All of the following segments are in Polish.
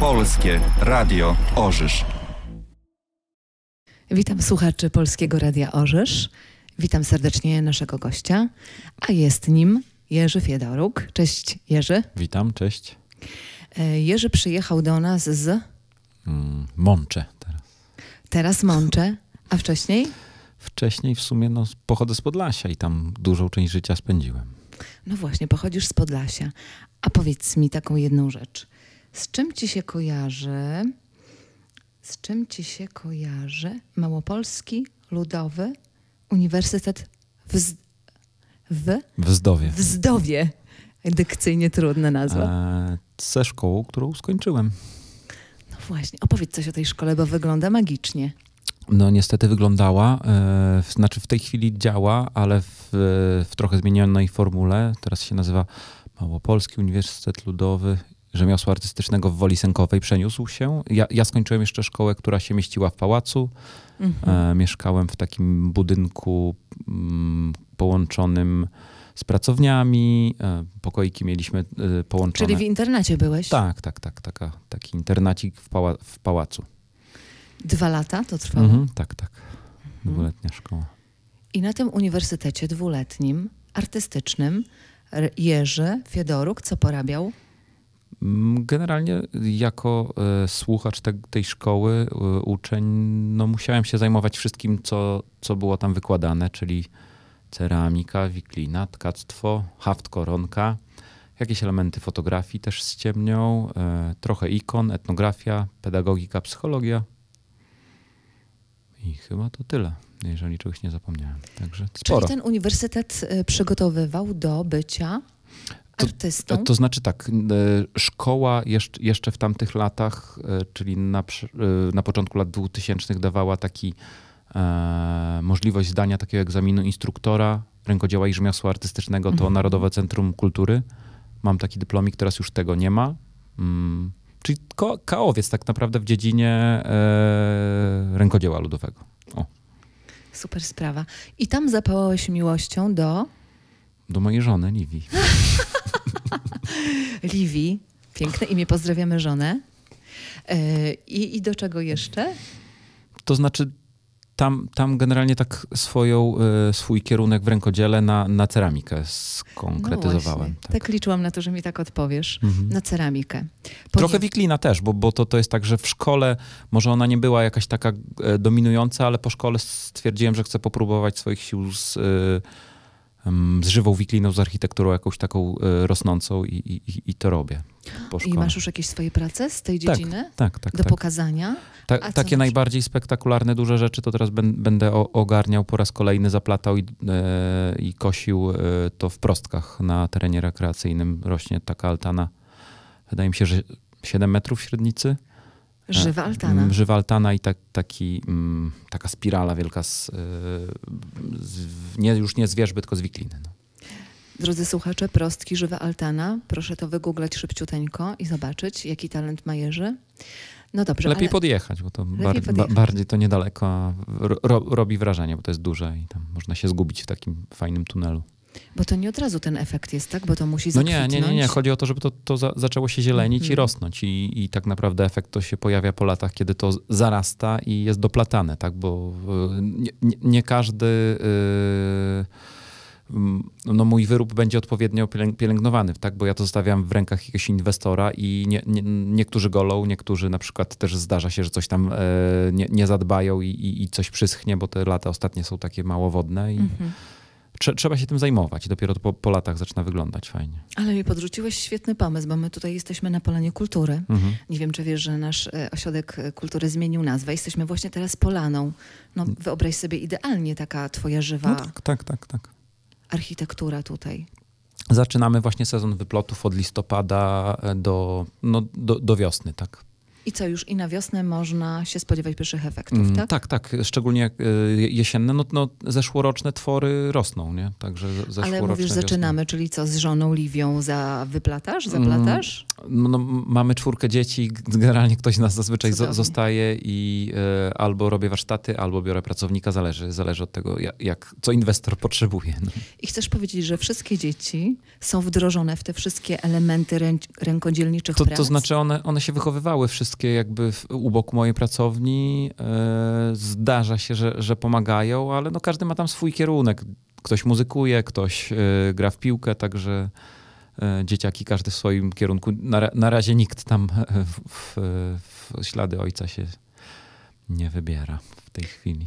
Polskie Radio Orzysz. Witam słuchaczy Polskiego Radia Orzysz. Witam serdecznie naszego gościa, a jest nim Jerzy Fiedoruk. Cześć Jerzy. Witam, cześć. E, Jerzy przyjechał do nas z... Mączę hmm, teraz. Teraz mączę, a wcześniej? Wcześniej w sumie no, pochodzę z Podlasia i tam dużą część życia spędziłem. No właśnie, pochodzisz z Podlasia. A powiedz mi taką jedną rzecz. Z czym ci się kojarzy... Z czym ci się kojarzy Małopolski Ludowy Uniwersytet w, w... w Zdowie. W Zdowie. Dykcyjnie trudna nazwa. Ze szkołą, którą skończyłem. No właśnie, opowiedz coś o tej szkole, bo wygląda magicznie. No niestety wyglądała, e, znaczy w tej chwili działa, ale w, e, w trochę zmienionej formule. Teraz się nazywa Małopolski Uniwersytet Ludowy Rzemiosła Artystycznego w Woli Sękowej. Przeniósł się. Ja, ja skończyłem jeszcze szkołę, która się mieściła w pałacu. Mhm. E, mieszkałem w takim budynku mm, połączonym z pracowniami, e, pokoiki mieliśmy e, połączone. Czyli w internacie byłeś? Tak, tak, tak. Taka, taki internacik w, pała w pałacu. Dwa lata to trwało? Mhm, tak, tak. Mhm. Dwuletnia szkoła. I na tym uniwersytecie dwuletnim, artystycznym, Jerzy Fiedoruk co porabiał? Mm, generalnie jako e, słuchacz te, tej szkoły, uczeń, no musiałem się zajmować wszystkim, co, co było tam wykładane, czyli ceramika, wiklina, tkactwo, haft koronka, jakieś elementy fotografii też z ciemnią, e, trochę ikon, etnografia, pedagogika, psychologia. I chyba to tyle, jeżeli czegoś nie zapomniałem. Także sporo. Czyli ten uniwersytet e, przygotowywał do bycia artystą? To, to znaczy tak, e, szkoła jeszcze, jeszcze w tamtych latach, czyli na, na początku lat 2000 dawała taki E, możliwość zdania takiego egzaminu instruktora rękodzieła i rzemiosła artystycznego mhm. to Narodowe Centrum Kultury. Mam taki dyplomik, teraz już tego nie ma. Mm, czyli kaowiec tak naprawdę w dziedzinie e, rękodzieła ludowego. O. Super sprawa. I tam zapałałeś miłością do? Do mojej żony, Liwi. Liwi, piękne imię, pozdrawiamy żonę. E, i, I do czego jeszcze? To znaczy, tam, tam generalnie tak swoją, e, swój kierunek w rękodziele na, na ceramikę skonkretyzowałem. No tak. tak. liczyłam na to, że mi tak odpowiesz. Mhm. Na ceramikę. Trochę wiklina też, bo, bo to, to jest tak, że w szkole może ona nie była jakaś taka e, dominująca, ale po szkole stwierdziłem, że chcę popróbować swoich sił z e, mm, z żywą wikliną, z architekturą jakąś taką rosnącą i, i, i to robię. I masz już jakieś swoje prace z tej tak, dziedziny? Tak, tak. tak do tak. pokazania? Ta, takie najbardziej spektakularne, duże rzeczy to teraz będę ogarniał po raz kolejny, zaplatał i, e, i kosił e, to w prostkach na terenie rekreacyjnym. Rośnie taka altana, wydaje mi się, że 7 metrów średnicy. E, żywa altana. Mm, żywa altana i ta, taki, mm, taka spirala wielka z, e, z nie, już nie z wierzby, tylko z wikliny. No. Drodzy słuchacze, prostki żywe altana. Proszę to wygooglać szybciuteńko i zobaczyć, jaki talent ma Jerzy. No dobrze. Lepiej ale... podjechać, bo to bar podjechać. bardziej to niedaleko ro robi wrażenie, bo to jest duże i tam można się zgubić w takim fajnym tunelu. Bo to nie od razu ten efekt jest, tak? Bo to musi No nie, nie, nie, nie. Chodzi o to, żeby to, to za, zaczęło się zielenić mhm. i rosnąć. I, I tak naprawdę efekt to się pojawia po latach, kiedy to zarasta i jest doplatane, tak? Bo y, nie, nie każdy... Yy no mój wyrób będzie odpowiednio pielęgnowany, tak? bo ja to zostawiam w rękach jakiegoś inwestora i nie, nie, niektórzy golą, niektórzy na przykład też zdarza się, że coś tam e, nie, nie zadbają i, i, i, coś przyschnie, bo te lata ostatnie są takie małowodne i mhm. trze, trzeba się tym zajmować. Dopiero po, po, latach zaczyna wyglądać fajnie. Ale mi podrzuciłeś świetny pomysł, bo my tutaj jesteśmy na Polanie Kultury. Mhm. Nie wiem, czy wiesz, że nasz e, ośrodek e, kultury zmienił nazwę. Jesteśmy właśnie teraz Polaną. No, mm. wyobraź sobie idealnie taka twoja żywa... No tak, tak, tak. tak architektura tutaj? Zaczynamy właśnie sezon wyplotów od listopada e, do, no, do, do wiosny, tak. I co, już i na wiosnę można się spodziewać pierwszych efektów, mm, tak? Tak, tak. Szczególnie e, jesienne. No, no zeszłoroczne twory rosną, nie? Także Ale mówisz, wiosny. zaczynamy, czyli co, z żoną Liwią za wyplatasz, mm, zaplatasz? No, no, mamy czwórkę dzieci, generalnie ktoś nas zazwyczaj zostaje i y, albo robię warsztaty, albo biorę pracownika, zależy, zależy od tego, jak, jak co inwestor potrzebuje. No. I chcesz powiedzieć, że wszystkie dzieci są wdrożone w te wszystkie elementy rę rękodzielniczych to, prac? To znaczy one, one się wychowywały wszystkie wszystkie jakby u boku mojej pracowni. E, zdarza się, że, że pomagają, ale no każdy ma tam swój kierunek. Ktoś muzykuje, ktoś e, gra w piłkę, także e, dzieciaki, każdy w swoim kierunku. Na, na razie nikt tam w, w, w ślady ojca się nie wybiera w tej chwili.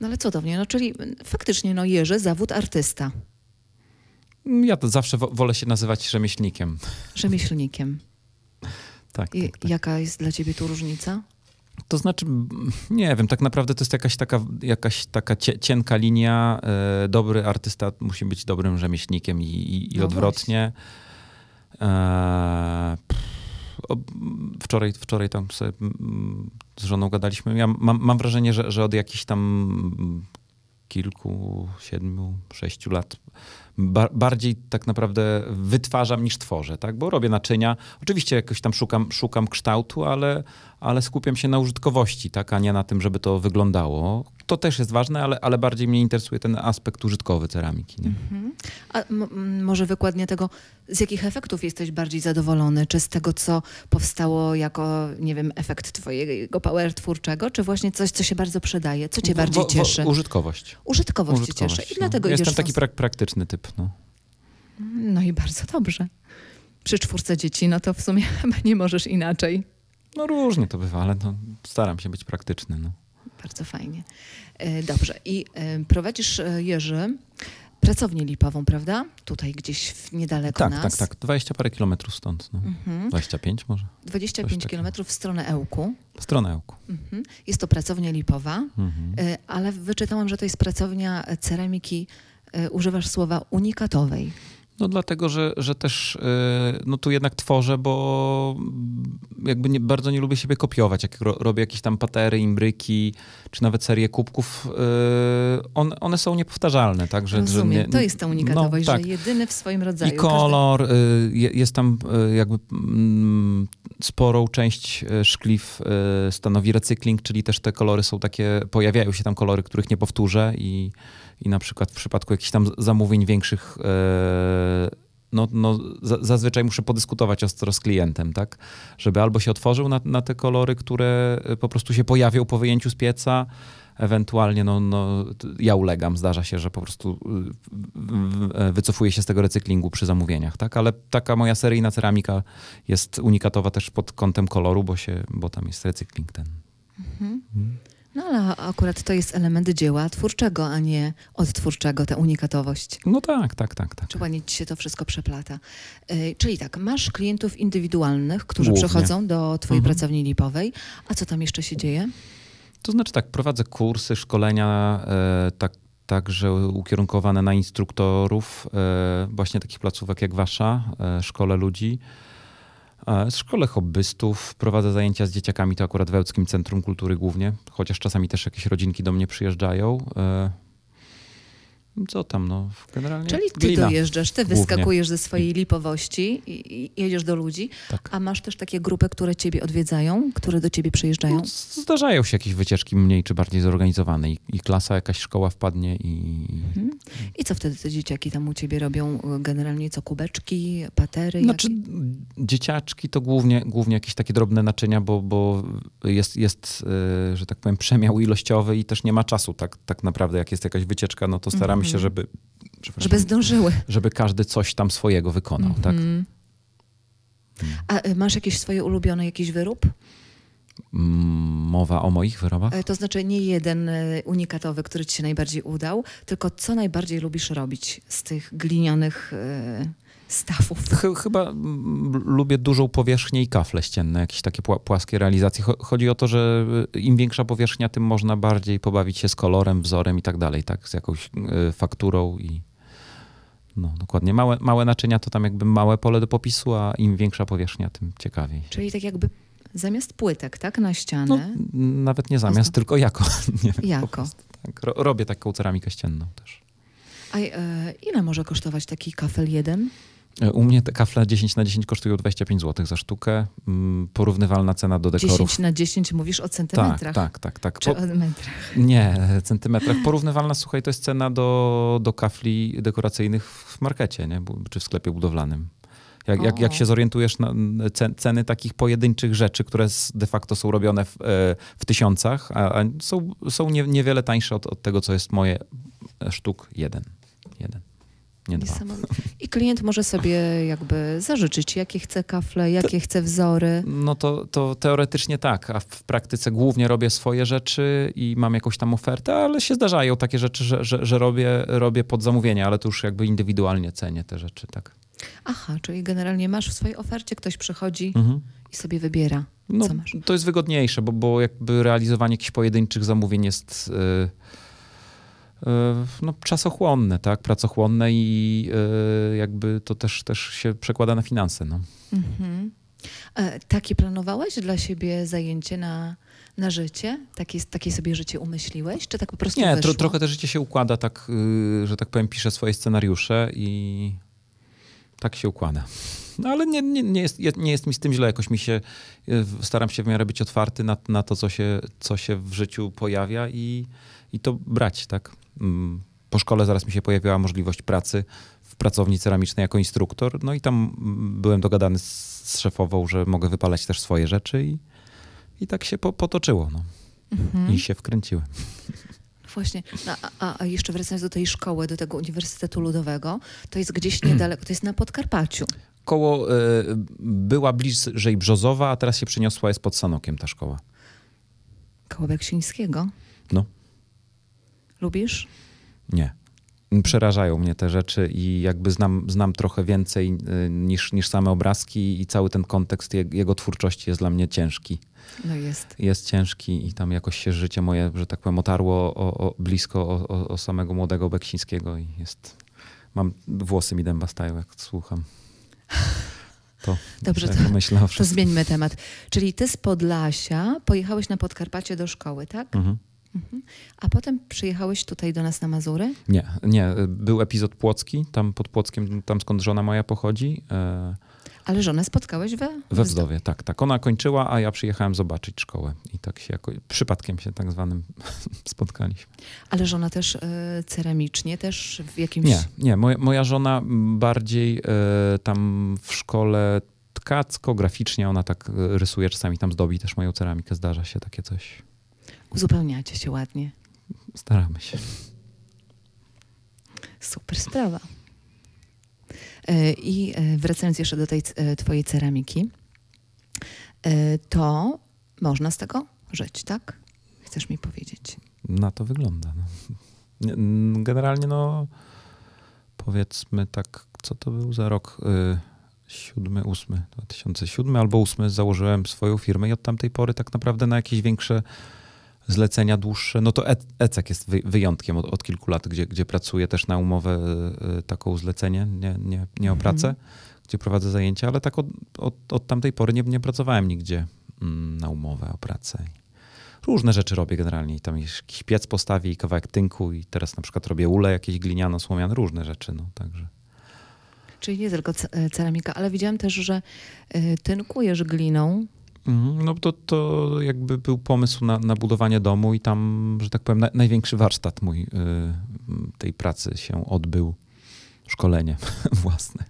No ale cudownie, no czyli faktycznie no Jerzy, zawód artysta. Ja to zawsze wolę się nazywać rzemieślnikiem. Rzemieślnikiem tak, I tak, tak. jaka jest dla ciebie tu różnica? To znaczy, nie wiem, tak naprawdę to jest jakaś taka, jakaś taka cienka linia. E, dobry artysta musi być dobrym rzemieślnikiem i, i, i no odwrotnie. E, wczoraj, wczoraj tam sobie z żoną gadaliśmy. Ja mam, mam wrażenie, że, że od jakichś tam kilku, siedmiu, sześciu lat ba bardziej tak naprawdę wytwarzam niż tworzę, tak? Bo robię naczynia. Oczywiście jakoś tam szukam, szukam kształtu, ale, ale skupiam się na użytkowości, tak, a nie na tym, żeby to wyglądało. To też jest ważne, ale, ale bardziej mnie interesuje ten aspekt użytkowy ceramiki. Mhm. A może wykładnie tego, z jakich efektów jesteś bardziej zadowolony? Czy z tego, co powstało jako, nie wiem, efekt twojego power twórczego, czy właśnie coś, co się bardzo przydaje? Co cię bardziej cieszy? użytkowość. Użytkowość, użytkowość cieszy i dlatego no. Jestem taki prak praktyczny typ, no. No i bardzo dobrze. Przy czwórce dzieci, no to w sumie chyba nie możesz inaczej. No różnie to bywa, ale to no, staram się być praktyczny. No. Bardzo fajnie. E, dobrze. I e, prowadzisz, e, Jerzy, pracownię lipową, prawda? Tutaj gdzieś niedaleko tak, nas. Tak, tak, tak. 20 parę kilometrów stąd. No. Mhm. 25 może? 25 kilometrów w stronę Ełku. W stronę Ełku. Mhm. Jest to pracownia lipowa, mhm. ale wyczytałam, że to jest pracownia ceramiki. Używasz słowa unikatowej. No dlatego, że, że też e, no tu jednak tworzę, bo jakby nie, bardzo nie lubię siebie kopiować. Jak ro, robię jakieś tam patery, imbryki, czy nawet serię kubków, e, one, one są niepowtarzalne. Tak? Że, Rozumiem, że nie, to jest ta unikatowość, no, tak. że jedyny w swoim rodzaju. I kolor, każdy... E, jest tam jakby mm, sporą część szkliw stanowi recykling, czyli też te kolory są takie, pojawiają się tam kolory, których nie powtórzę i, i na przykład w przypadku jakichś tam zamówień większych no, no, zazwyczaj muszę podyskutować ostro z klientem, tak? Żeby albo się otworzył na, na te kolory, które e, po prostu się pojawią po wyjęciu z pieca, ewentualnie no, no, ja ulegam, zdarza się, że po prostu y, e, wycofuję się z tego recyklingu przy zamówieniach, tak? Ale taka moja seryjna ceramika jest unikatowa też pod kątem koloru, bo, się, bo tam jest recykling ten. Mhm. mhm. No ale akurat to jest element dzieła twórczego, a nie odtwórczego, ta unikatowość. No tak, tak, tak. tak. Czy ładnie ci się to wszystko przeplata. Yy, czyli tak, masz klientów indywidualnych, którzy Głównie. przychodzą do twojej mhm. pracowni lipowej. A co tam jeszcze się dzieje? To znaczy tak, prowadzę kursy, szkolenia, yy, tak, także ukierunkowane na instruktorów yy, właśnie takich placówek jak wasza, e, szkole ludzi. Szkole hobbystów, prowadzę zajęcia z dzieciakami, to akurat w Ełckim Centrum Kultury głównie, chociaż czasami też jakieś rodzinki do mnie przyjeżdżają. E, co tam, no generalnie Czyli ty glina. dojeżdżasz, ty Głównie. wyskakujesz ze swojej lipowości i, i jedziesz do ludzi, tak. a masz też takie grupy, które ciebie odwiedzają, które do ciebie przyjeżdżają? No, zdarzają się jakieś wycieczki mniej czy bardziej zorganizowane i, i klasa, jakaś szkoła wpadnie i... Mhm. I co wtedy te dzieciaki tam u ciebie robią? Generalnie co, kubeczki, patery? Znaczy dzieciaczki to głównie, głównie jakieś takie drobne naczynia, bo, bo jest, jest, e, że tak powiem, przemiał ilościowy i też nie ma czasu tak, tak naprawdę. Jak jest jakaś wycieczka, no to mhm. staramy mhm mi się, mhm. żeby... Żeby zdążyły. Żeby każdy coś tam swojego wykonał, mhm. tak? A y, masz jakieś swoje ulubione jakiś wyrób? Mm, mowa o moich wyrobach? E, to znaczy nie jeden e, unikatowy, który ci się najbardziej udał, tylko co najbardziej lubisz robić z tych glinianych e, stawów. chyba lubię dużą powierzchnię i kafle ścienne, jakieś takie płaskie realizacje. Chodzi o to, że y, im większa powierzchnia, tym można bardziej pobawić się z kolorem, wzorem i tak dalej, tak? Z jakąś y, fakturą i... No, dokładnie. Małe, małe naczynia to tam jakby małe pole do popisu, a im większa powierzchnia, tym ciekawiej. Czyli tak jakby zamiast płytek, tak? Na ścianę. No, nawet nie zamiast, tylko jako. Nie, jako. Tak. Robię taką ceramikę ścienną też. A e, ile może kosztować taki kafel jeden? E, u mnie ta kafla 10 na 10 kosztuje 25 zł za sztukę. Mm, porównywalna cena do dekorów. 10 na 10 mówisz o centymetrach. Tak, tak, tak. tak. Czy po... o metrach? Nie, centymetrach. Porównywalna, słuchaj, to jest cena do, do kafli dekoracyjnych w markecie, nie? czy w sklepie budowlanym. Jak, jak, jak, się zorientujesz na ceny takich pojedynczych rzeczy, które de facto są robione w, e, w tysiącach, a, a są, są nie, niewiele tańsze od, od tego, co jest moje e, sztuk jeden. jeden nie dwa. I klient może sobie jakby zażyczyć, jakie chce kafle, jakie to, chce wzory. No to, to teoretycznie tak, a w praktyce głównie robię swoje rzeczy i mam jakąś tam ofertę, ale się zdarzają takie rzeczy, że, że, że robię, robię pod zamówienie, ale to już jakby indywidualnie cenię te rzeczy, tak. Aha, czyli generalnie masz w swojej ofercie, ktoś przychodzi mhm. i sobie wybiera, no, co masz. To jest wygodniejsze, bo, bo jakby realizowanie jakichś pojedynczych zamówień jest... Yy, no, czasochłonne, tak, pracochłonne i e, jakby to też, też się przekłada na finanse. No. Mhm. takie planowałeś dla siebie zajęcie na, na życie? Takie, takie sobie życie umyśliłeś, czy tak po prostu Nie, tro, trochę to życie się układa tak, y, że tak powiem, piszę swoje scenariusze i tak się układa. No ale nie, nie, nie, jest, nie jest mi z tym źle. Jakoś mi się, y, staram się w miarę być otwarty na, na to, co się, co się w życiu pojawia i, i to brać, tak? Mm, po szkole zaraz mi się pojawiła możliwość pracy w pracowni ceramicznej jako instruktor, no i tam mm, byłem dogadany z, z szefową, że mogę wypalać też swoje rzeczy i, i tak się po, potoczyło. No. Mhm. I się wkręciłem. Właśnie. No, a, a, jeszcze wracając do tej szkoły, do tego Uniwersytetu Ludowego, to jest gdzieś niedaleko, to jest na Podkarpaciu. Koło y, była bliżej Brzozowa, a teraz się przeniosła, jest pod Sanokiem ta szkoła. Koło Beksińskiego? No. Lubisz? Nie. Przerażają mnie te rzeczy i jakby znam, znam trochę więcej y, niż, niż same obrazki i cały ten kontekst jego twórczości jest dla mnie ciężki. No jest. Jest ciężki i tam jakoś się życie moje, że tak powiem, otarło o, o blisko o, o, o, samego młodego Beksińskiego i jest... Mam, włosy mi dęba stają, jak słucham. To, Dobrze, to, myślę to zmieńmy temat. Czyli ty z Podlasia pojechałeś na Podkarpacie do szkoły, tak? Mhm. Mhm. A potem przyjechałeś tutaj do nas na Mazury? Nie, nie. Był epizod Płocki, tam pod Płockiem, tam skąd żona moja pochodzi. E, Ale żonę spotkałeś we? We Wzdowie, tak, tak. Ona kończyła, a ja przyjechałem zobaczyć szkołę. I tak się jako, przypadkiem się tak zwanym spotkaliśmy. Ale żona też y, ceramicznie, też w jakimś... Nie, nie. Moja, moja żona bardziej y, tam w szkole tkacko, graficznie ona tak rysuje, czasami tam zdobi też moją ceramikę, zdarza się takie coś. Uzupełniacie się ładnie. Staramy się. Super sprawa. E, I e, wracając jeszcze do tej e, twojej ceramiki, to można z tego żyć, tak? Chcesz mi powiedzieć? Na to wygląda. No. Generalnie no powiedzmy tak, co to był za rok? 7, 8, 2007 albo 8 założyłem swoją firmę i od tamtej pory tak naprawdę na jakieś większe zlecenia dłuższe, no to e- ECEK jest wyjątkiem od, od, kilku lat, gdzie, gdzie pracuję też na umowę e, e, taką zlecenie, nie, nie, nie o pracę, mhm. gdzie prowadzę zajęcia, ale tak od, od, od tamtej pory nie, nie pracowałem nigdzie mm, na umowę o pracę. Różne rzeczy robię generalnie. tam jakiś piec postawi i kawałek tynku i teraz na przykład robię ule jakieś gliniano-słomiane, różne rzeczy, no także. Czyli nie tylko ceramika, ale widziałam też, że tynkujesz gliną. Mhm, no to, to jakby był pomysł na, na budowanie domu i tam, że tak powiem, na, największy warsztat mój y, tej pracy się odbył. Szkolenie własne.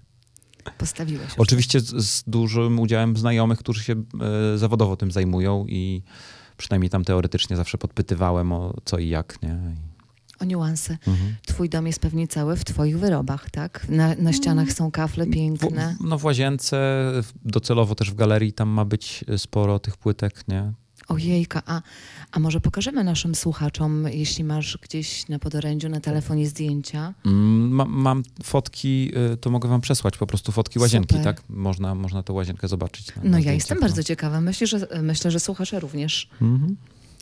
Postawiłeś. Oczywiście z, z, dużym udziałem znajomych, którzy się y, zawodowo tym zajmują i przynajmniej tam teoretycznie zawsze podpytywałem o co i jak, nie? I o niuanse. Mhm. Twój dom jest pewnie cały w twoich wyrobach, tak? Na, na mm. ścianach są kafle piękne. W, no w łazience, docelowo też w galerii, tam ma być e, sporo tych płytek, nie? Ojejka, a, a może pokażemy naszym słuchaczom, jeśli masz gdzieś na podorędziu na telefonie zdjęcia? Mm, ma, mam fotki, e, to mogę wam przesłać po prostu fotki łazienki, Super. tak? Można, można tę łazienkę zobaczyć. Na, no na ja jestem no. bardzo no. ciekawa. Myślę że, e, myślę, że słuchacze również. Mhm.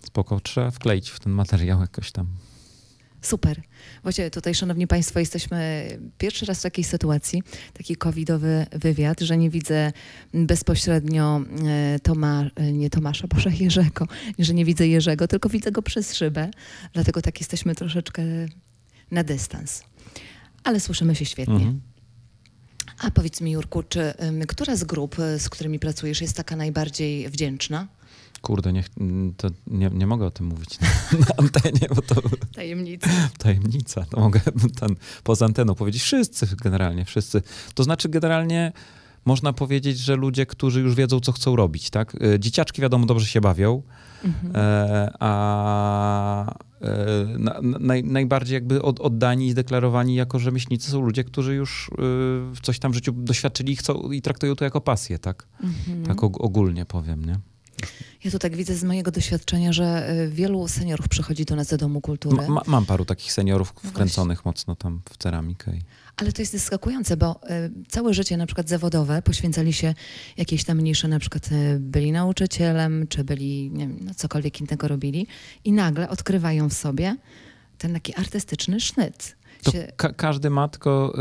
Spoko, trzeba wkleić w ten materiał jakoś tam. Super. Właśnie tutaj, szanowni państwo, jesteśmy pierwszy raz w takiej sytuacji, taki covidowy wywiad, że nie widzę bezpośrednio e, Toma, e, nie Tomasza, Boże, Jerzego, że nie widzę Jerzego, tylko widzę go przez szybę, dlatego tak jesteśmy troszeczkę na dystans. Ale słyszymy się świetnie. Mhm. A powiedz mi, Jurku, czy, która z grup, e, z którymi pracujesz, jest taka najbardziej wdzięczna? Kurde, nie, mm, to nie, nie mogę o tym mówić na, na antenie, bo to... Tajemnica. Tajemnica. To mogę ten, poza anteną powiedzieć wszyscy, generalnie wszyscy. To znaczy generalnie można powiedzieć, że ludzie, którzy już wiedzą, co chcą robić, tak? E, dzieciaczki, wiadomo, dobrze się bawią, mhm. E, a e, na, najbardziej jakby od, oddani i deklarowani jako rzemieślnicy są ludzie, którzy już y, coś tam w życiu doświadczyli i, chcą, i traktują to jako pasję, tak? Mhm. Tak og ogólnie powiem, nie? Ja to tak widzę z mojego doświadczenia, że y, wielu seniorów przychodzi do nas do Domu Kultury. Ma, mam paru takich seniorów no wkręconych mocno tam w ceramikę. I... Ale to jest zaskakujące, bo y, całe życie na przykład zawodowe poświęcali się jakieś tam mniejsze, na przykład y, byli nauczycielem, czy byli, nie wiem, no cokolwiek innego robili i nagle odkrywają w sobie ten taki artystyczny sznyt. Ka każdy matko,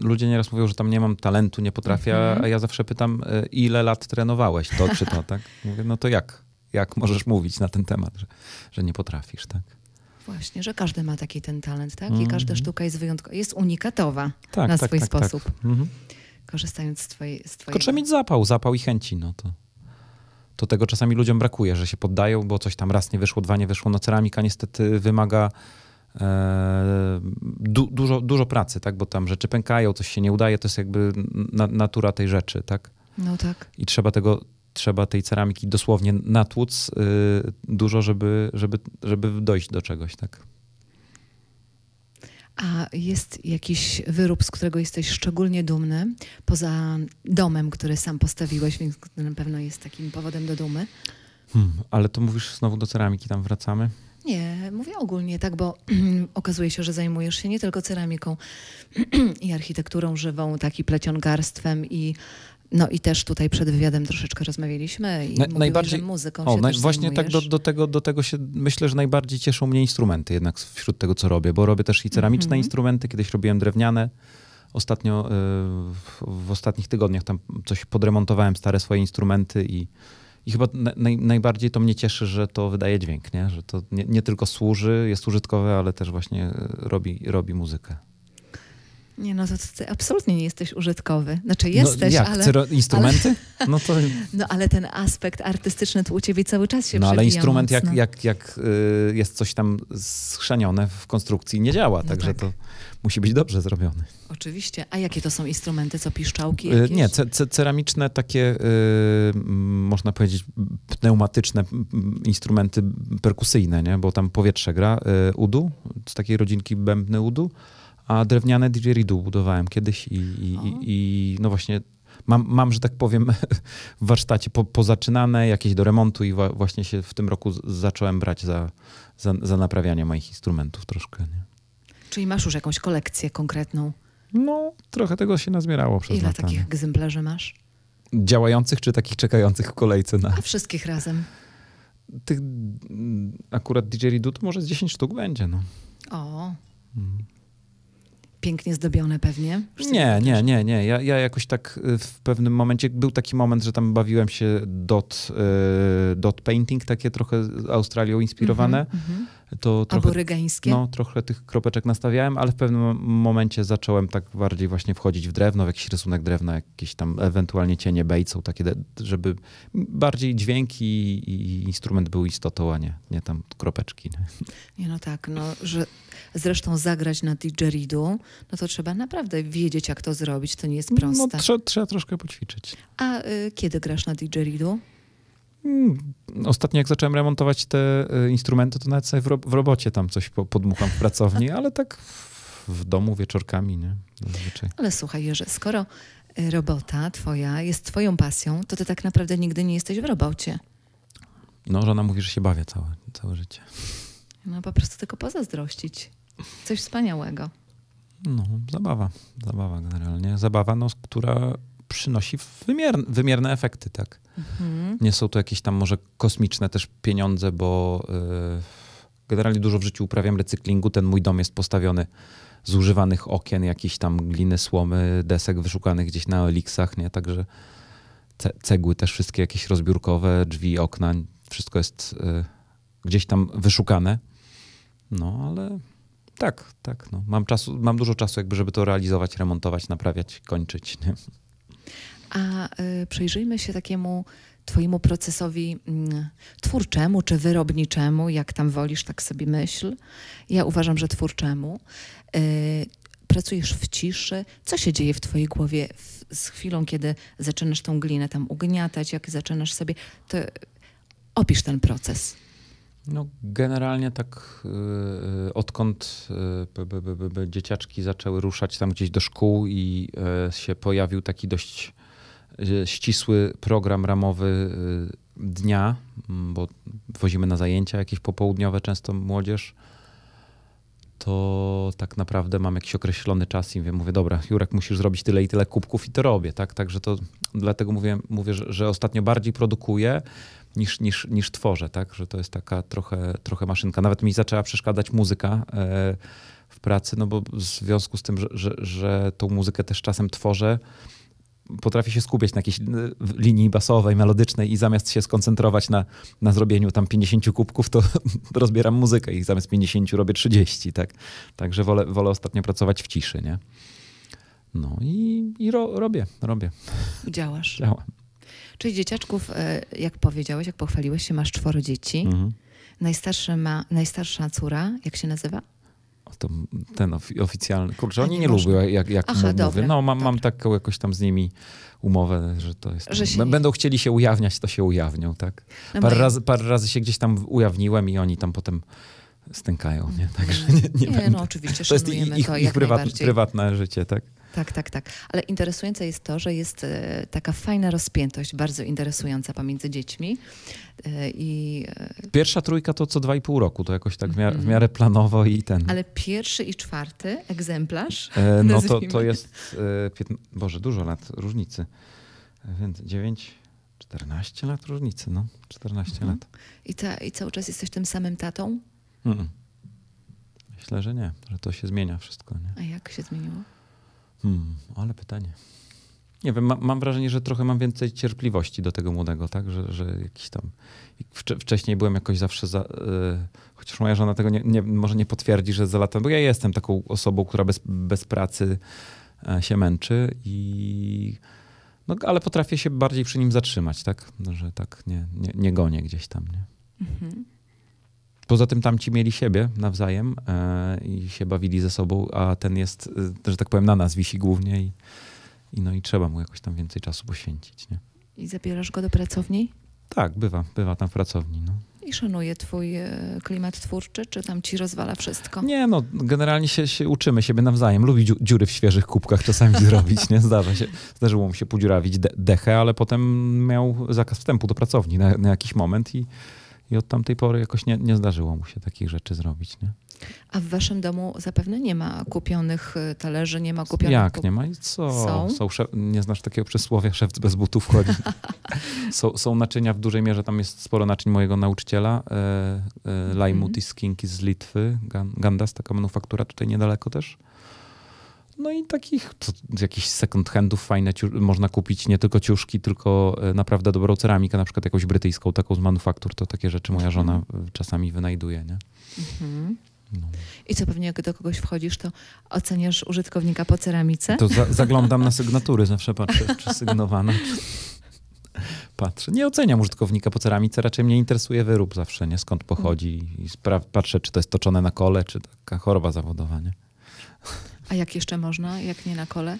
y, ludzie nieraz mówią, że tam nie mam talentu, nie potrafię, mm -hmm. a mhm. ja zawsze pytam, y, ile lat trenowałeś to czy to, tak? Mówię, no to jak? Jak możesz mówić na ten temat, że, że nie potrafisz, tak? Właśnie, że każdy ma taki ten talent, tak? I mm -hmm. każda mhm. sztuka jest wyjątkowa, jest unikatowa tak, na tak, swój tak, tak. sposób. Mm -hmm. Korzystając z twojej... Z twojej... Tylko trzeba mieć zapał, zapał i chęci, no to to tego czasami ludziom brakuje, że się poddają, bo coś tam raz nie wyszło, dwa nie wyszło. No ceramika niestety wymaga e, du dużo, dużo pracy, tak? Bo tam rzeczy pękają, coś się nie udaje, to jest jakby na natura tej rzeczy, tak? No tak. I trzeba tego, trzeba tej ceramiki dosłownie natłuc yy, dużo, żeby, żeby, żeby dojść do czegoś, tak? A jest jakiś wyrób, z którego jesteś szczególnie dumny, poza domem, który sam postawiłeś, więc na pewno jest takim powodem do dumy? Hmm, ale to mówisz znowu do ceramiki, tam wracamy? Nie, mówię ogólnie tak, bo okazuje się, że zajmujesz się nie tylko ceramiką i architekturą żywą, tak i plecionkarstwem i no i też tutaj przed wywiadem troszeczkę rozmawialiśmy i Na, mówiłeś, najbardziej, że muzyką o, Właśnie tak do, do, tego, do tego się, myślę, że najbardziej cieszą mnie instrumenty jednak wśród tego, co robię, bo robię też i ceramiczne mm -hmm. instrumenty, kiedyś robiłem drewniane. Ostatnio, e, w ostatnich tygodniach tam coś podremontowałem, stare swoje instrumenty i, i chyba naj, najbardziej to mnie cieszy, że to wydaje dźwięk, nie? że to nie, nie tylko służy, jest użytkowe, ale też właśnie e, robi, robi muzykę. Nie no, to ty absolutnie nie jesteś użytkowy. Znaczy no, jesteś, no, jak, ale... Cyro, instrumenty? Ale, no, to... no ale ten aspekt artystyczny tu u ciebie cały czas się No ale instrument jak, jak, jak y, jest coś tam schranione w konstrukcji nie działa, no także tak. to musi być dobrze zrobiony. Oczywiście. A jakie to są instrumenty? Co, piszczałki y, jakieś? Nie, ce ceramiczne takie, y, można powiedzieć, pneumatyczne instrumenty perkusyjne, nie? bo tam powietrze gra, udu, z takiej rodzinki bębny udu a drewniane didgeridoo budowałem kiedyś i, i, i, i no właśnie mam, mam, że tak powiem, w warsztacie po, pozaczynane, jakieś do remontu i wa, właśnie się w tym roku zacząłem brać za, za, za naprawianie moich instrumentów troszkę. Nie? Czyli masz już jakąś kolekcję konkretną? No, trochę tego się nazmierało przez Ile lata. Ile takich egzemplarzy masz? Działających czy takich czekających w kolejce na... A wszystkich razem? Tych mm, akurat didgeridoo to może z 10 sztuk będzie, no pięknie zdobione pewnie. Nie, nie, nie, nie. Ja, ja jakoś tak y, w pewnym momencie, był taki moment, że tam bawiłem się dot, y, dot painting, takie trochę Australią mhm, inspirowane. Mm -hmm, mm -hmm to trochę, No, trochę tych kropeczek nastawiałem, ale w pewnym momencie zacząłem tak bardziej właśnie wchodzić w drewno, w jakiś rysunek drewna, jakieś tam ewentualnie cienie bejcą, takie, żeby bardziej dźwięki i instrument był istotą, a nie, nie tam kropeczki. Nie? nie no tak, no, że zresztą zagrać na didgeridoo, no to trzeba naprawdę wiedzieć, jak to zrobić, to nie jest no, proste. No, trzeba, trzeba troszkę poćwiczyć. A y, kiedy grasz na didgeridoo? Hmm, ostatnio jak zacząłem remontować te e, instrumenty, to nawet sobie w, robocie tam coś podmucham w pracowni, ale tak w domu wieczorkami, nie? Zazwyczaj. Ale słuchaj, Jerzy, skoro e, robota twoja jest twoją pasją, to ty tak naprawdę nigdy nie jesteś w robocie. No, żona mówi, że się bawię całe, całe życie. No, po prostu tylko pozazdrościć. Coś wspaniałego. No, zabawa. Zabawa generalnie. Zabawa, no, która przynosi wymierne, wymierne efekty, tak. Mhm. Nie są to jakieś tam może kosmiczne też pieniądze, bo e, generalnie dużo w życiu uprawiam recyklingu. Ten mój dom jest postawiony z używanych okien, jakiejś tam gliny, słomy, desek wyszukanych gdzieś na eliksach, nie? Także ce cegły też wszystkie jakieś rozbiórkowe, drzwi, okna, wszystko jest e, gdzieś tam wyszukane. No, ale tak, tak. No. Mam, czasu, mam dużo czasu, jakby, żeby to realizować, remontować, naprawiać, kończyć. Nie? A y, przyjrzyjmy się takiemu Twojemu procesowi mm, twórczemu czy wyrobniczemu, jak tam wolisz, tak sobie myśl. Ja uważam, że twórczemu. Y, pracujesz w ciszy. Co się dzieje w Twojej głowie z chwilą, kiedy zaczynasz tą glinę tam ugniatać, jak zaczynasz sobie. To opisz ten proces. No, generalnie tak yy, odkąd y, dzieciaczki zaczęły ruszać tam gdzieś do szkół i y, się pojawił taki dość ścisły program ramowy dnia, bo wozimy na zajęcia jakieś popołudniowe często młodzież, to tak naprawdę mam jakiś określony czas i wiem, mówię, dobra, Jurek, musisz zrobić tyle i tyle kubków i to robię, tak? Także to dlatego mówię, mówię że, że ostatnio bardziej produkuję niż, niż, niż tworzę, tak? Że to jest taka trochę, trochę maszynka. Nawet mi zaczęła przeszkadzać muzyka e, w pracy, no bo w związku z tym, że, że, że tą muzykę też czasem tworzę, potrafię się skupiać na jakiejś e, linii basowej, melodycznej i zamiast się skoncentrować na, na zrobieniu tam 50 kubków, to rozbieram muzykę i zamiast 50 robię 30, tak? Także wolę, wolę ostatnio pracować w ciszy, nie? No i, i ro, robię, robię. Działasz. Działam. Czyli dzieciaczków, e, jak powiedziałeś, jak pochwaliłeś się, masz czworo dzieci. Mhm. Najstarszy ma, najstarsza córa, jak się nazywa? O, to ten oficjalny. Kurczę, oni nie, nie lubią, jak, jak Aha, mówię. Dobra, no, mam, mam taką jakoś tam z nimi umowę, że to jest. Że się... Będą chcieli się ujawniać, to się ujawnią, tak? No parę, razy, parę razy się gdzieś tam ujawniłem i oni tam potem stękają, nie? Także nie, nie, nie no oczywiście, to jest ich, to ich prywatne życie, tak? Tak, tak, tak. Ale interesujące jest to, że jest e, taka fajna rozpiętość, bardzo interesująca pomiędzy dziećmi. E, I... E, Pierwsza trójka to co dwa i pół roku, to jakoś tak w miarę, w mhm. miarę planowo i ten. Ale pierwszy i czwarty egzemplarz? E, no to, to jest, e, Boże, dużo lat różnicy. Więc dziewięć... 14 lat różnicy, no. 14 mhm. lat. I, ta, I cały czas jesteś tym samym tatą? Mm. Myślę, że nie, że to się zmienia wszystko. Nie? A jak się zmieniło? Hmm, ale pytanie. Nie wiem, ma, mam wrażenie, że trochę mam więcej cierpliwości do tego młodego, tak? Że, że jakiś tam. Wcze, wcześniej byłem jakoś zawsze za. Yy, chociaż moja żona tego nie, nie, może nie potwierdzi, że za latem, bo ja jestem taką osobą, która bez, bez pracy yy, się męczy i. No, ale potrafię się bardziej przy nim zatrzymać, tak? Że tak nie, nie, nie gonię gdzieś tam, nie? Mhm. Poza tym tamci mieli siebie nawzajem e, i się bawili ze sobą, a ten jest, e, że tak powiem, na nas wisi głównie i, i no i trzeba mu jakoś tam więcej czasu poświęcić. Nie? I zabierasz go do pracowni? Tak, bywa, bywa tam w pracowni. No. I szanuje twój e, klimat twórczy, czy tam ci rozwala wszystko? Nie, no generalnie się, się uczymy siebie nawzajem. Lubi dziury w świeżych kubkach czasami zrobić, nie? Zdarza się. Zdarzyło mu się podziurawić de dechę, ale potem miał zakaz wstępu do pracowni na, na jakiś moment i i od tamtej pory jakoś nie, nie zdarzyło mu się takich rzeczy zrobić. Nie? A w waszym domu zapewne nie ma kupionych y, talerzy, nie ma kupionych... Jak nie ma? I co? Są? są szef... Nie znasz takiego przysłowia, szewc bez butów chodzi. są, są naczynia w dużej mierze, tam jest sporo naczyń mojego nauczyciela, e, e, mhm. Lajmut mm -hmm. i Skinki z Litwy, Gandas, taka manufaktura tutaj niedaleko też. No i takich z jakichś second handów fajne można kupić nie tylko ciuszki, tylko e, naprawdę dobrą ceramikę, na przykład jakąś brytyjską, taką z manufaktur, to takie rzeczy moja żona mhm. czasami wynajduje, nie? Mhm. No. I co pewnie jak do kogoś wchodzisz, to oceniasz użytkownika po ceramice? To za zaglądam na sygnatury, zawsze patrzę, czy sygnowana. Patrzę. Nie oceniam użytkownika po ceramice, raczej mnie interesuje wyrób zawsze, nie? skąd pochodzi. I patrzę, czy to jest toczone na kole, czy taka choroba zawodowa. Nie? A jak jeszcze można, jak nie na kole?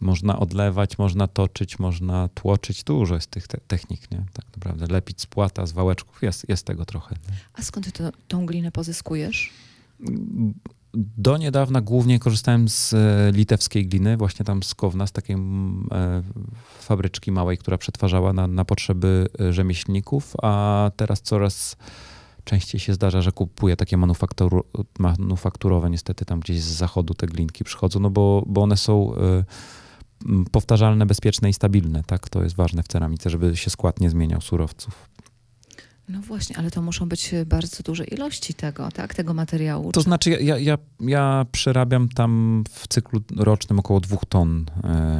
Można odlewać, można toczyć, można tłoczyć. Dużo jest tych te technik, nie? Tak naprawdę. Lepić z płata, z wałeczków, jest, jest tego trochę. Nie? A skąd ty to, tą glinę pozyskujesz? Do niedawna głównie korzystałem z e, litewskiej gliny, właśnie tam z Kowna, z takiej e, fabryczki małej, która przetwarzała na, na potrzeby e, rzemieślników, a teraz coraz częściej się zdarza, że kupuję takie manufaktur, manufakturowe, niestety tam gdzieś z zachodu te glinki przychodzą, no bo, bo one są y, powtarzalne, bezpieczne i stabilne, tak? To jest ważne w ceramice, żeby się skład nie zmieniał surowców. No właśnie, ale to muszą być bardzo duże ilości tego, tak? Tego materiału. To czy... znaczy, ja, ja, ja przerabiam tam w cyklu rocznym około dwóch ton.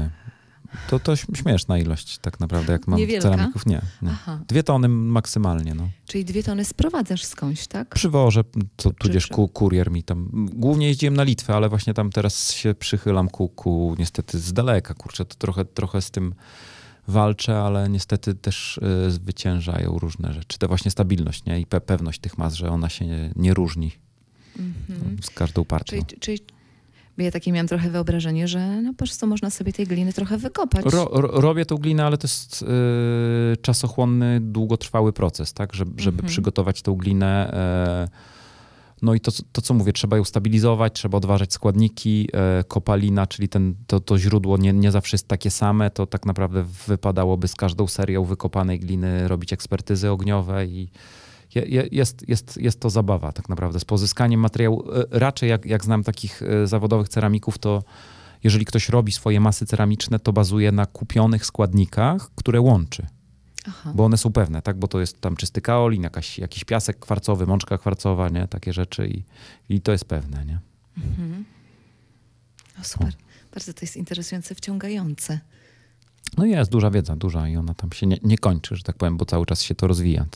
Y to, to śmieszna ilość tak naprawdę, jak mam Niewielka? ceramików. Nie, nie. Aha. Dwie tony maksymalnie. No. Czyli dwie tony sprowadzasz skądś, tak? Przywożę, to, tudzież ku, kurier mi tam. Głównie jeździłem na Litwę, ale właśnie tam teraz się przychylam ku, ku niestety z daleka, kurczę, to trochę, trochę z tym walczę, ale niestety też y, zwyciężają różne rzeczy. To właśnie stabilność nie? i pe pewność tych mas, że ona się nie, nie różni mm -hmm. z każdą partią. Czyli, czyli ja takie miałam trochę wyobrażenie, że no po prostu można sobie tej gliny trochę wykopać. Ro, ro, robię tą glinę, ale to jest y, czasochłonny, długotrwały proces, tak? żeby mhm. przygotować tą glinę. Y, no i to, to, co mówię, trzeba ją stabilizować, trzeba odważać składniki. E, kopalina, czyli ten, to, to źródło nie, nie zawsze jest takie same, to tak naprawdę wypadałoby z każdą serią wykopanej gliny robić ekspertyzy ogniowe i, jest, jest, jest to zabawa tak naprawdę z pozyskaniem materiału. E, raczej jak, jak znam takich e, zawodowych ceramików, to jeżeli ktoś robi swoje masy ceramiczne, to bazuje na kupionych składnikach, które łączy. Aha. Bo one są pewne, tak? Bo to jest tam czysty kaolin, jakaś, jakiś piasek kwarcowy, mączka kwarcowa, nie? Takie rzeczy i, i to jest pewne, nie? Mhm. O, super. O. Bardzo to jest interesujące, wciągające. No jest duża wiedza, duża i ona tam się nie, nie, kończy, że tak powiem, bo cały czas się to rozwija.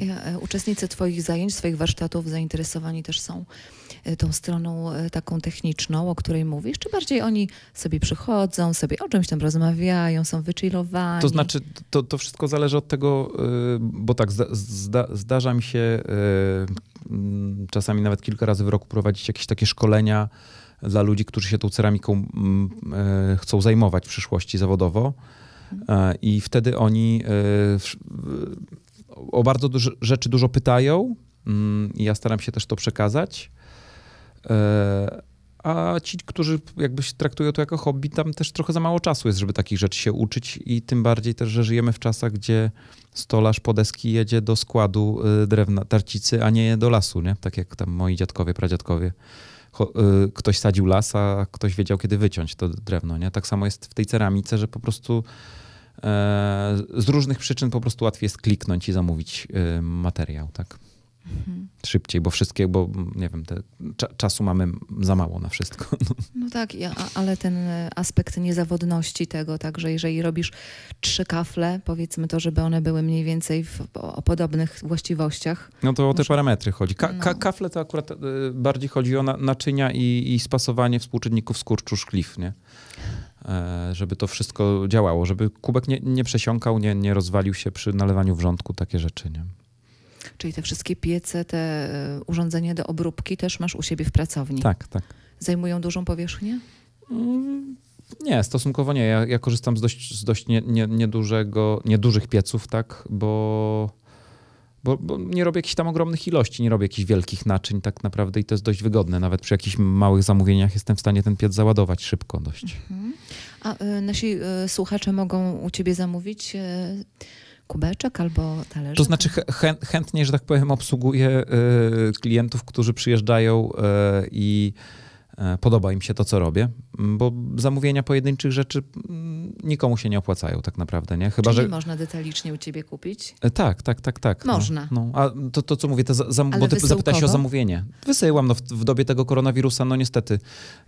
E, uczestnicy Twoich zajęć, swoich warsztatów zainteresowani też są e, tą stroną e, taką techniczną, o której mówisz, czy bardziej oni sobie przychodzą, sobie o czymś tam rozmawiają, są wychillowani? To znaczy, to, to wszystko zależy od tego, y, bo tak, zda, zdarza mi się y, mm, czasami nawet kilka razy w roku prowadzić jakieś takie szkolenia, dla ludzi, którzy się tą ceramiką mm, e, chcą zajmować w przyszłości zawodowo. E, I wtedy oni e, o bardzo dużo rzeczy dużo pytają. Mm, I ja staram się też to przekazać a ci, którzy jakby się traktują to jako hobby, tam też trochę za mało czasu jest, żeby takich rzeczy się uczyć i tym bardziej też, że żyjemy w czasach, gdzie stolarz po deski jedzie do składu y, drewna, tarcicy, a nie do lasu, nie? Tak jak tam moi dziadkowie, pradziadkowie. Y, ktoś sadził las, a ktoś wiedział, kiedy wyciąć to drewno, nie? Tak samo jest w tej ceramice, że po prostu e, z różnych przyczyn po prostu łatwiej jest kliknąć i zamówić y, materiał, tak? Mhm. Szybciej, bo wszystkie, bo nie wiem, te, cza, czasu mamy za mało na wszystko. No tak, ja, ale ten e, aspekt niezawodności tego, także jeżeli robisz trzy kafle, powiedzmy to, żeby one były mniej więcej w, o, o podobnych właściwościach. No to o te parametry chodzi. Ka, ka, no. kafle to akurat y, bardziej chodzi o na, naczynia i, i spasowanie współczynników skurczu szklif, nie? E, żeby to wszystko działało, żeby kubek nie, nie przesiąkał, nie, nie rozwalił się przy nalewaniu wrzątku, takie rzeczy. Nie? Czyli te wszystkie piece, te e, urządzenia do obróbki też masz u siebie w pracowni. Tak, tak. Zajmują dużą powierzchnię? Mm, nie, stosunkowo nie. Ja, ja, korzystam z dość, z dość nie, nie, niedużego, niedużych pieców, tak, bo, bo, bo, nie robię jakichś tam ogromnych ilości, nie robię jakichś wielkich naczyń tak naprawdę i to jest dość wygodne. Nawet przy jakichś małych zamówieniach jestem w stanie ten piec załadować szybko dość. Mhm. A y, nasi y, słuchacze mogą u ciebie zamówić y, kubeczek albo talerzyk? To znaczy chętnie, że tak powiem, obsługuję e, klientów, którzy przyjeżdżają e, i e, podoba im się to, co robię, bo zamówienia pojedynczych rzeczy mm, nikomu się nie opłacają tak naprawdę, nie? Chyba, Czyli że... można detalicznie u ciebie kupić? E, tak, tak, tak, tak. No. Można. No, no. A to, to, co mówię, to za, za, bo ty zapytałaś o zamówienie. Wysyłam, no, w, w, dobie tego koronawirusa, no niestety.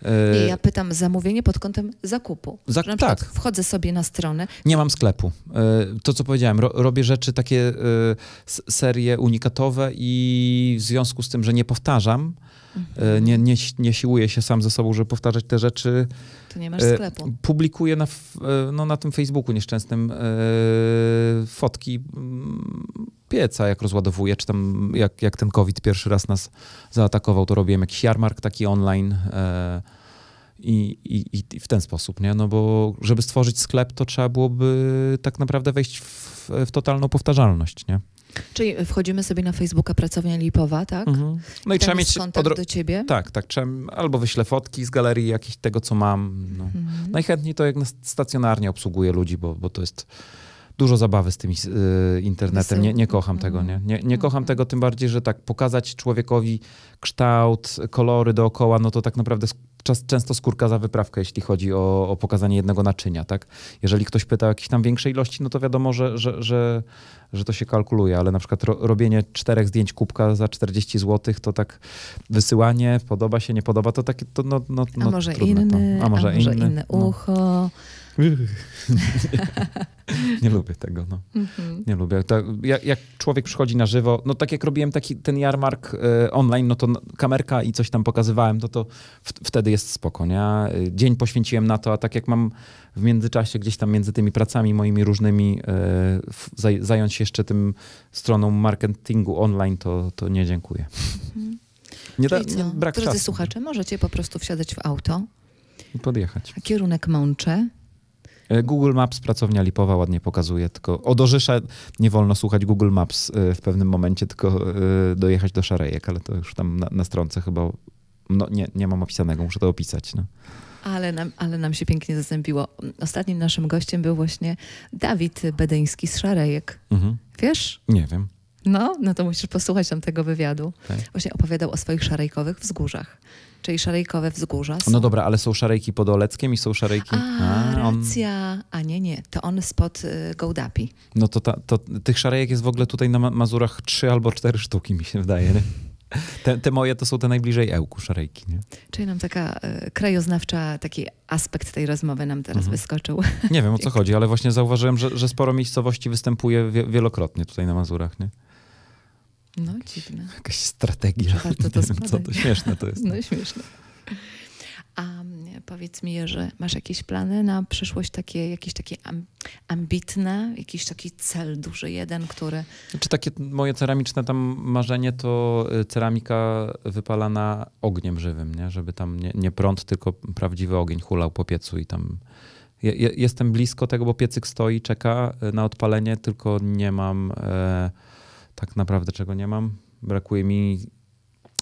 E, nie, ja pytam zamówienie pod kątem zakupu. Za, na tak. Wchodzę sobie na stronę. Nie mam sklepu. E, to, co powiedziałem, ro, robię rzeczy takie serie unikatowe i w związku z tym, że nie powtarzam, mhm. nie, nie, nie siłuję się sam ze sobą, żeby powtarzać te rzeczy, to nie masz e, sklepu. Publikuje na, e, no, na tym Facebooku nieszczęsnym e, fotki mm, pieca, jak rozładowuje, czy tam jak, jak ten COVID pierwszy raz nas zaatakował, to robiłem jakiś jarmark taki online. I, i, i, w ten sposób, nie? No bo żeby stworzyć sklep, to trzeba byłoby tak naprawdę wejść w, w totalną powtarzalność, nie? Czyli wchodzimy sobie na Facebooka Pracownia Lipowa, tak? Mhm. No i, i trzeba mieć kontakt do ciebie. Tak, tak. Trzeba... Albo wyślę fotki z galerii jakichś tego, co mam. No. Mhm. Najchętniej no to jak stacjonarnie obsługuję ludzi, bo, bo to jest dużo zabawy z tym y, internetem. Nie, nie kocham tego, mhm. nie? Nie, nie kocham mhm. tego, tym bardziej, że tak pokazać człowiekowi kształt, kolory dookoła, no to tak naprawdę czas, często skórka za wyprawkę, jeśli chodzi o, o, pokazanie jednego naczynia. Tak? Jeżeli ktoś pyta o jakieś tam większej ilości, no to wiadomo, że, że, że, że to się kalkuluje, ale na przykład ro, robienie czterech zdjęć kubka za 40 zł, to tak wysyłanie, podoba się, nie podoba, to takie, to no, no, no A może trudne, inny, to. A może, a może inny, inne no. ucho... No nie lubię tego, no. Mhm. Nie lubię. jak, jak, człowiek przychodzi na żywo, no tak jak robiłem taki, ten jarmark e, online, no to kamerka i coś tam pokazywałem, no to w, wtedy jest spoko, nie? E, dzień poświęciłem na to, a tak jak mam w międzyczasie gdzieś tam między tymi pracami moimi różnymi e, zaj zająć się jeszcze tym stroną marketingu online, to, to nie dziękuję. Mhm. Nie da, nie, brak Drodzy czasu. słuchacze, możecie po prostu wsiadać w auto, podjechać. Kierunek Mączę. E, Google Maps, pracownia Lipowa ładnie pokazuje, tylko od Orzysza nie wolno słuchać Google Maps e, w pewnym momencie, tylko e, dojechać do Szarejek, ale to już tam na, na stronce chyba, no nie, nie mam opisanego, muszę to opisać. No. Ale nam, ale nam się pięknie zazębiło. Ostatnim naszym gościem był właśnie Dawid Bedeński z Szarejek. Mhm. Wiesz? Nie wiem. No, no to musisz posłuchać tam tego wywiadu. Okay. Tak. Właśnie opowiadał o swoich szarejkowych wzgórzach. Czyli szarejkowe wzgórza. Są... No dobra, ale są szarejki pod Oleckiem i są szarejki... A, A on... racja. A nie, nie. To on spod y, Gołdapi. No to, ta, to tych szarejek jest w ogóle tutaj na Mazurach trzy albo cztery sztuki, mi się wydaje. Te, te, moje to są te najbliżej Ełku, szarejki. Nie? Czyli nam taka y, krajoznawcza, taki aspekt tej rozmowy nam teraz mhm. wyskoczył. Nie wiem o co chodzi, ale właśnie zauważyłem, że, że sporo miejscowości występuje wielokrotnie tutaj na Mazurach. Nie? No dziwne. Jakaś strategia. Warto to wiem, co to śmieszne to jest. No, no. śmieszne. A mm, powiedz mi, że masz jakieś plany na przyszłość, takie, jakieś takie ambitne, jakiś taki cel duży jeden, który... Czy znaczy takie moje ceramiczne tam marzenie to y, ceramika wypalana ogniem żywym, nie? żeby tam nie, nie prąd, tylko prawdziwy ogień hulał po piecu i tam... jestem blisko tego, bo piecyk stoi, czeka y, na odpalenie, tylko nie mam... E tak naprawdę czego nie mam. Brakuje mi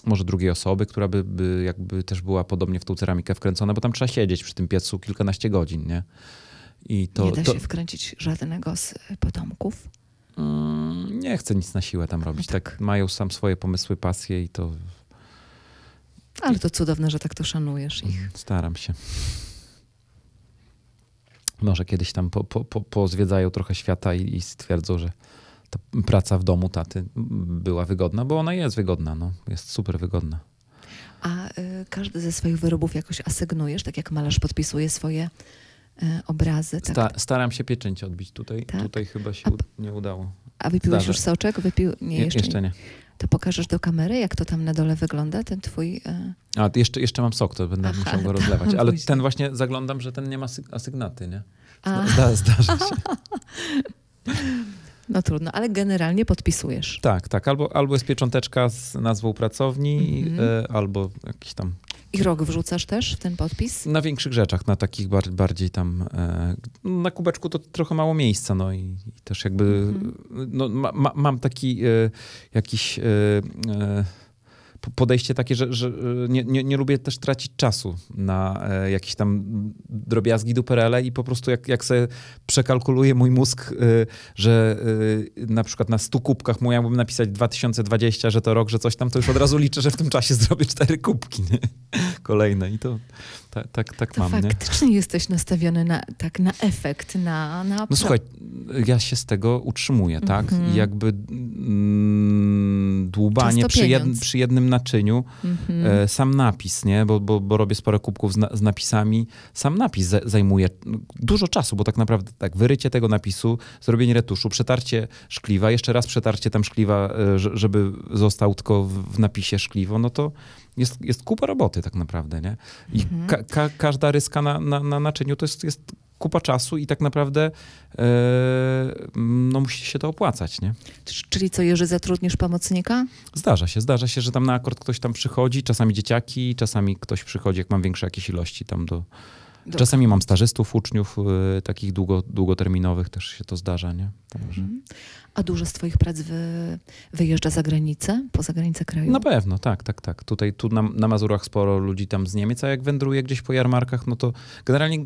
może drugiej osoby, która by, by jakby też była podobnie w tą ceramikę wkręcona, bo tam trzeba siedzieć przy tym piecu kilkanaście godzin, nie? I to, nie da się wkręcić żadnego z y, potomków? Mm, nie chcę nic na siłę tam robić. Tak. tak. mają sam swoje pomysły, pasje i to... Ale to cudowne, że tak to szanujesz ich. Mm, staram się. Może kiedyś tam po, po, po, pozwiedzają trochę świata i, i stwierdzą, że ta praca w domu taty była wygodna, bo ona jest wygodna, no, jest super wygodna. A y, każdy ze swoich wyrobów jakoś asygnujesz, tak jak malarz podpisuje swoje y, obrazy? Tak? Sta staram się pieczęć odbić tutaj, tak? tutaj chyba się nie udało. A wypiłeś Zdarza. już soczek? Wypił... Nie, jeszcze, jeszcze nie. To pokażesz do kamery, jak to tam na dole wygląda, ten twój... Y... A, jeszcze, jeszcze mam sok, to będę Aha, musiał go rozlewać. Ale później. ten właśnie, zaglądam, że ten nie ma asygnaty, nie? Zda, zdarza się. No trudno, ale generalnie podpisujesz. Tak, tak. Albo, albo jest piecząteczka z nazwą pracowni, mhm. e, albo jakiś tam. I rok wrzucasz też w ten podpis? Na większych rzeczach, na takich bar bardziej tam. E, na kubeczku to trochę mało miejsca, no i, i też jakby. Mhm. No, ma, ma, mam taki e, jakiś podejście takie, że, że e, nie, nie, nie, lubię też tracić czasu na e, jakieś tam drobiazgi duperele i po prostu jak, jak sobie przekalkuluję mój mózg, e, że na przykład na 100 kubkach mógłbym napisać 2020, że to rok, że coś tam, to już od razu liczę, że w tym czasie zrobię cztery kubki nie? kolejne i to tak, tak, tak to mam. faktycznie nie? jesteś nastawiony na, tak, na efekt, na, na... No słuchaj, ja się z tego utrzymuję, tak? Mm -hmm. Jakby mm, dłubanie przy, jed, przy jednym samym naczyniu mhm. e, sam napis, nie? Bo, bo, bo robię sporo kubków z, na, z napisami. Sam napis zajmuje dużo czasu, bo tak naprawdę tak, wyrycie tego napisu, zrobienie retuszu, przetarcie szkliwa, jeszcze raz przetarcie tam szkliwa, e, żeby został tylko w napisie szkliwo, no to jest, jest kupa roboty tak naprawdę, nie? I mhm. ka ka każda ryska na, na, na naczyniu to jest, jest kupa czasu i tak naprawdę yy, no, musi się to opłacać, nie? Czyli co, Jerzy, zatrudnisz pomocnika? Zdarza się, zdarza się, że tam na akord ktoś tam przychodzi, czasami dzieciaki, czasami ktoś przychodzi, jak mam większe jakieś ilości tam do, Dobrze. Czasami mam stażystów, uczniów y, takich długo, długoterminowych, też się to zdarza, nie? Także... Mhm. A dużo z Twoich prac wy, wyjeżdża za granicę, poza granicę kraju? Na pewno, tak, tak, tak. Tutaj tu na, na, Mazurach sporo ludzi tam z Niemiec, a jak wędruję gdzieś po jarmarkach, no to generalnie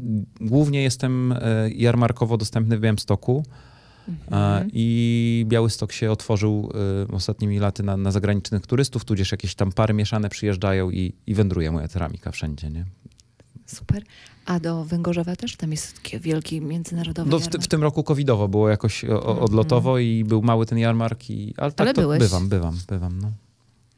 głównie jestem y, jarmarkowo dostępny w Białymstoku. Mhm. I Białystok się otworzył y, ostatnimi laty na, na zagranicznych turystów, tudzież jakieś tam pary mieszane przyjeżdżają i, i wędruje moja ceramika wszędzie, nie? Super. A do Węgorzewa też tam jest wielki międzynarodowy no, w, w, tym roku covidowo było jakoś mhm. odlotowo mm. i był mały ten jarmark. I, ale tak, ale to byłeś. bywam, bywam, bywam. No.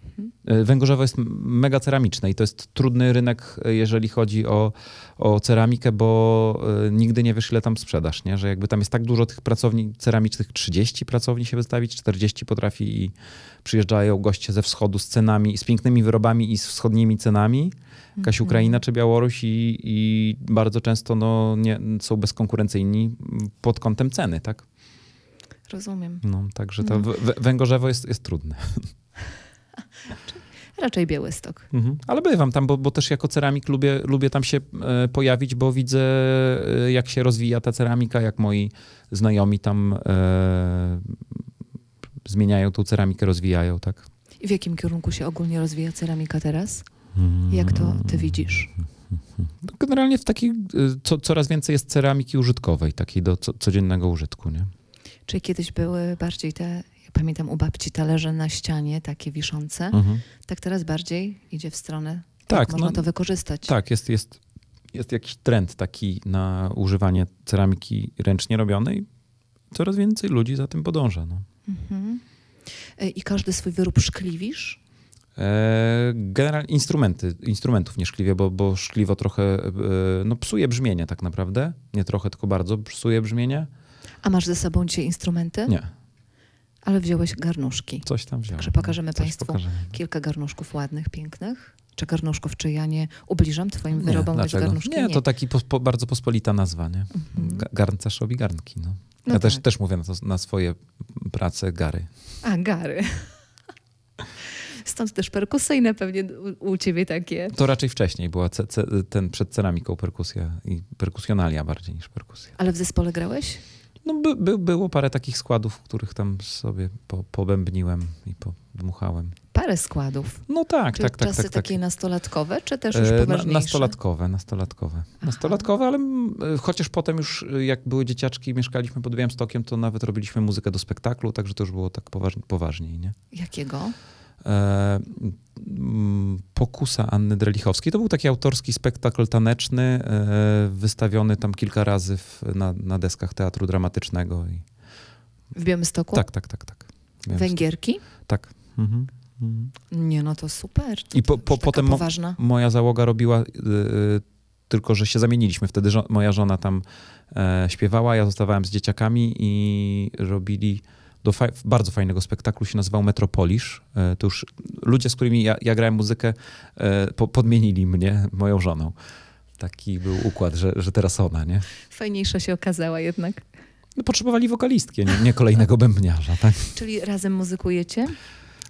Mhm. E, Węgorzewo jest mega ceramiczne i to jest trudny rynek, e, jeżeli chodzi o, o ceramikę, bo e, nigdy nie wiesz, ile tam sprzedasz, nie? Że jakby tam jest tak dużo tych pracowni ceramicznych, 30 pracowni się wystawić, 40 potrafi i przyjeżdżają goście ze wschodu z cenami, z pięknymi wyrobami i z wschodnimi cenami jakaś mhm. Ukraina czy Białoruś i, i bardzo często no, nie, są bezkonkurencyjni pod kątem ceny, tak? Rozumiem. No, także to no. węgorzewo jest, jest trudne. Raczej Białystok. Mhm. Ale bywam tam, bo, bo, też jako ceramik lubię, lubię tam się e, pojawić, bo widzę, e, jak się rozwija ta ceramika, jak moi znajomi tam e, zmieniają tą ceramikę, rozwijają, tak. I w jakim kierunku się ogólnie rozwija ceramika teraz? Jak to ty widzisz? No, generalnie w takiej, y, co, coraz więcej jest ceramiki użytkowej, takiej do co, codziennego użytku, nie? Czy kiedyś były bardziej te, ja pamiętam u babci talerze na ścianie, takie wiszące, mhm. tak teraz bardziej idzie w stronę, tak, jak można no, to wykorzystać. Tak, jest, jest, jest jakiś trend taki na używanie ceramiki ręcznie robionej. Coraz więcej ludzi za tym podąża. No. Mhm. Y, I każdy swój wyrób szkliwisz? E, Generalnie instrumenty, instrumentów nie szkliwie, bo, bo szkliwo trochę e, no, psuje brzmienie tak naprawdę. Nie trochę, tylko bardzo psuje brzmienie. A masz ze sobą dzisiaj instrumenty? Nie. Ale wziąłeś garnuszki. Coś tam wziąłem. Także pokażemy Państwu pokażemy. kilka garnuszków ładnych, pięknych. Czy garnuszków, czy ja nie ubliżam Twoim nie, wyrobom dlaczego? garnuszki? Nie, nie. to taki po, po, bardzo pospolita nazwa, nie? Mhm. Garncarz robi garnki, no. no ja tak. też, też mówię na, to, na swoje prace gary. A, gary. Stąd też perkusyjne pewnie u, u ciebie takie. To raczej wcześniej była ce, ce, ten przed ceramiką perkusja i perkusjonalia bardziej niż perkusja. Ale w zespole grałeś? No by, by, było parę takich składów, których tam sobie po, pobębniłem i podmuchałem. Parę składów? No tak, czy tak, tak. czasy tak, tak. takie tak. nastolatkowe, czy też e, już poważniejsze? nastolatkowe, nastolatkowe. Aha. Nastolatkowe, ale e, chociaż potem już e, jak były dzieciaczki i mieszkaliśmy pod Białymstokiem, to nawet robiliśmy muzykę do spektaklu, także to już było tak poważniej, nie? Jakiego? E, pokusa Anny Drelichowskiej. To był taki autorski spektakl taneczny, e, wystawiony tam kilka razy w, na, na, deskach teatru dramatycznego. I... W Białymstoku? Tak, tak, tak. tak. Węgierki? Tak. Mhm. Mhm. Nie, no to super. To I po, po, potem mo moja załoga robiła, y, y, tylko że się zamieniliśmy. Wtedy żo moja żona tam e, śpiewała, ja zostawałem z dzieciakami i robili do fa bardzo fajnego spektaklu, się nazywał Metropolisz. E, to już ludzie, z którymi ja, ja grałem muzykę, e, po podmienili mnie moją żoną. Taki był układ, że, że teraz ona, nie? Fajniejsza się okazała jednak. No, potrzebowali wokalistki, nie, nie kolejnego bębniarza, tak? Czyli razem muzykujecie?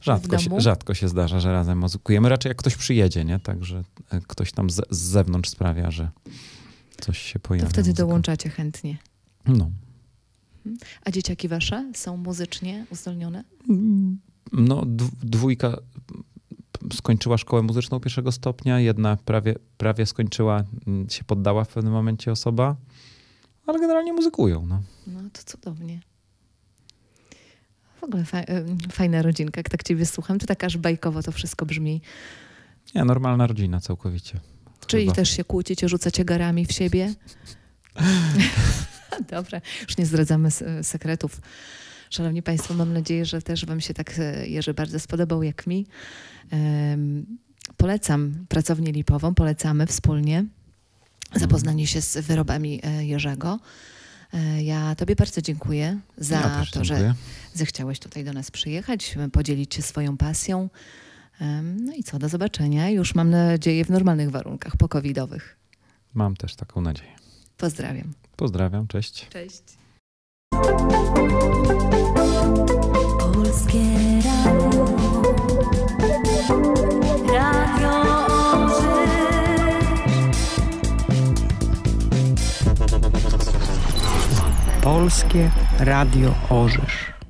Rzadko się, rzadko się zdarza, że razem muzykujemy. Raczej jak ktoś przyjedzie, nie? Także e, ktoś tam z, z zewnątrz sprawia, że coś się pojawia. To wtedy muzyka. dołączacie chętnie. No. Mhm. A dzieciaki wasze są muzycznie uzdolnione? No, dwójka skończyła szkołę muzyczną pierwszego stopnia, jedna prawie, prawie skończyła, mm, się poddała w pewnym momencie osoba, ale generalnie muzykują. No, no to cudownie. W ogóle fa fajna rodzinka, jak tak ciebie słucham. To tak aż bajkowo to wszystko brzmi. Nie, normalna rodzina całkowicie. Czyli Chyba. też się kłócicie, rzucacie garami w siebie? Dobra, już nie zdradzamy sekretów. Szanowni Państwo, mam nadzieję, że też Wam się tak e, Jerzy bardzo spodobał jak mi. Polecam pracownię lipową, polecamy wspólnie zapoznanie się z wyrobami e, Jerzego. E, ja Tobie bardzo dziękuję za ja to, że zechciałeś tutaj do nas przyjechać, podzielić się swoją pasją. No i co, do zobaczenia. Już mam nadzieję w normalnych warunkach pokowidowych. Mam też taką nadzieję. Pozdrawiam. Pozdrawiam, cześć. Cześć. Polskie radio. radio. Polskie Radio Orzysz.